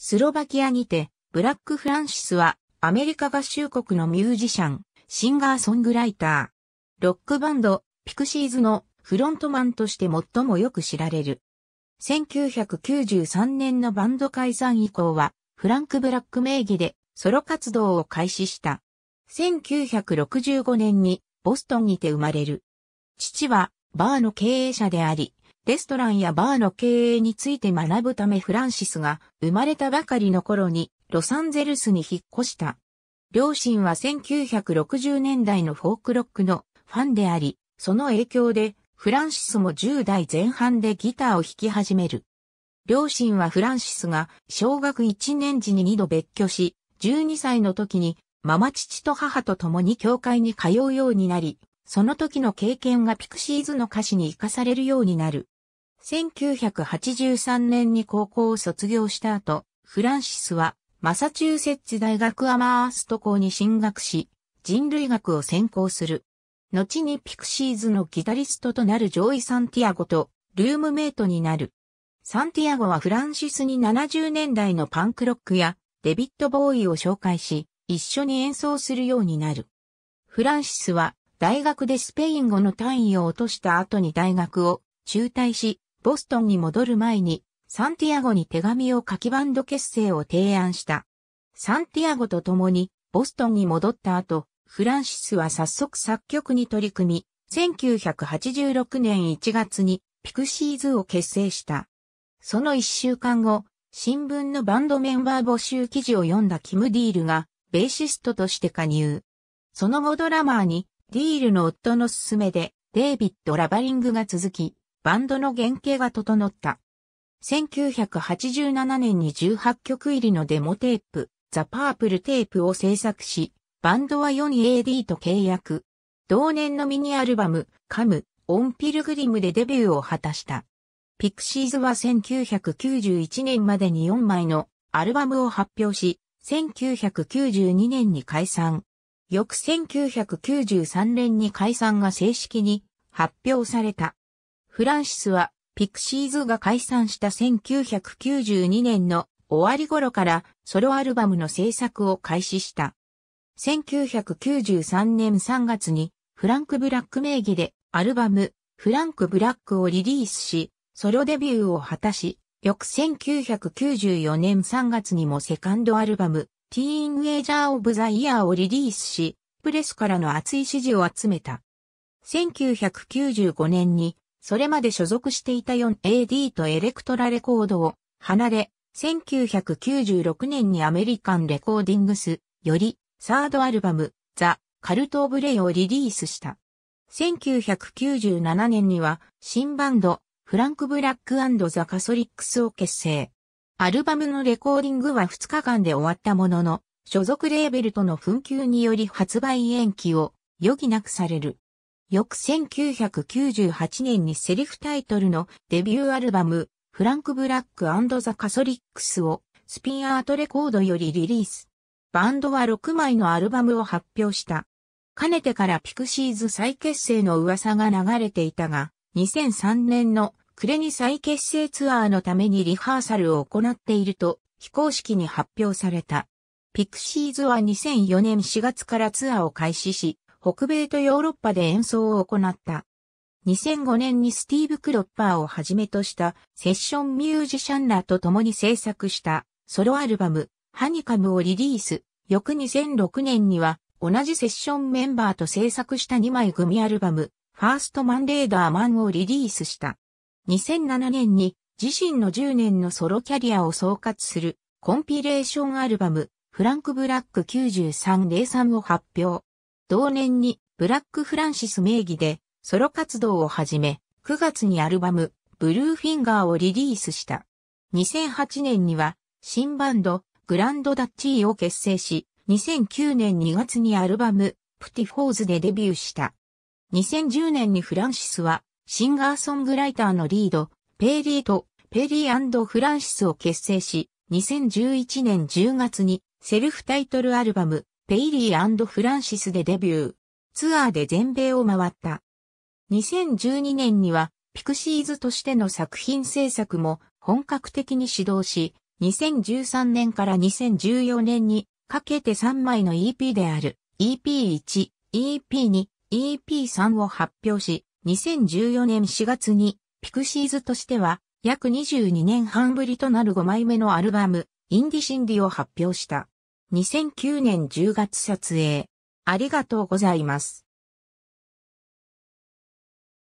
スロバキアにて、ブラック・フランシスはアメリカ合衆国のミュージシャン、シンガーソングライター、ロックバンド、ピクシーズのフロントマンとして最もよく知られる。1993年のバンド解散以降は、フランク・ブラック名義でソロ活動を開始した。1965年にボストンにて生まれる。父はバーの経営者であり、レストランやバーの経営について学ぶためフランシスが生まれたばかりの頃にロサンゼルスに引っ越した。両親は1960年代のフォークロックのファンであり、その影響でフランシスも10代前半でギターを弾き始める。両親はフランシスが小学1年時に2度別居し、12歳の時にママ父と母と共に教会に通うようになり、その時の経験がピクシーズの歌詞に活かされるようになる。1983年に高校を卒業した後、フランシスはマサチューセッツ大学アマースト校に進学し、人類学を専攻する。後にピクシーズのギタリストとなるジョイ・サンティアゴとルームメイトになる。サンティアゴはフランシスに70年代のパンクロックやデビット・ボーイを紹介し、一緒に演奏するようになる。フランシスは大学でスペイン語の単位を落とした後に大学を中退し、ボストンに戻る前に、サンティアゴに手紙を書きバンド結成を提案した。サンティアゴと共に、ボストンに戻った後、フランシスは早速作曲に取り組み、1986年1月にピクシーズを結成した。その1週間後、新聞のバンドメンバー募集記事を読んだキム・ディールが、ベーシストとして加入。その後ドラマーに、ディールの夫の勧めで、デイビッド・ラバリングが続き、バンドの原型が整った。1987年に18曲入りのデモテープ、ザ・パープルテープを制作し、バンドは4 AD と契約。同年のミニアルバム、カム、オンピルグリムでデビューを果たした。ピクシーズは1991年までに4枚のアルバムを発表し、1992年に解散。翌1993年に解散が正式に発表された。フランシスは、ピクシーズが解散した1992年の終わり頃からソロアルバムの制作を開始した。1993年3月にフランク・ブラック名義でアルバムフランク・ブラックをリリースし、ソロデビューを果たし、翌1994年3月にもセカンドアルバムティーンウェイジャー・オブ・ザ・イヤーをリリースし、プレスからの熱い支持を集めた。1995年にそれまで所属していた 4AD とエレクトラレコードを離れ、1996年にアメリカンレコーディングスよりサードアルバムザ・カルト・オブ・レイをリリースした。1997年には新バンドフランク・ブラックザ・カソリックスを結成。アルバムのレコーディングは2日間で終わったものの、所属レーベルとの紛糾により発売延期を余儀なくされる。翌1998年にセリフタイトルのデビューアルバム、フランク・ブラックザ・カソリックスをスピンアートレコードよりリリース。バンドは6枚のアルバムを発表した。かねてからピクシーズ再結成の噂が流れていたが、2003年のクレニ再結成ツアーのためにリハーサルを行っていると非公式に発表された。ピクシーズは2004年4月からツアーを開始し、北米とヨーロッパで演奏を行った。2005年にスティーブ・クロッパーをはじめとしたセッションミュージシャンらと共に制作したソロアルバムハニカムをリリース。翌2006年には同じセッションメンバーと制作した2枚組アルバムファーストマンレーダーマンをリリースした。2007年に自身の10年のソロキャリアを総括するコンピレーションアルバムフランク・ブラック9303を発表。同年にブラック・フランシス名義でソロ活動を始め、9月にアルバム、ブルーフィンガーをリリースした。2008年には新バンド、グランドダッチーを結成し、2009年2月にアルバム、プティフォーズでデビューした。2010年にフランシスは、シンガーソングライターのリード、ペイリーと、ペリーフランシスを結成し、2011年10月にセルフタイトルアルバム、ペイリーフランシスでデビュー。ツアーで全米を回った。2012年には、ピクシーズとしての作品制作も本格的に始動し、2013年から2014年にかけて3枚の EP である EP1、EP2、EP3 を発表し、2014年4月にピクシーズとしては約22年半ぶりとなる5枚目のアルバム、インディシンディを発表した。2009年10月撮影。ありがとうございます。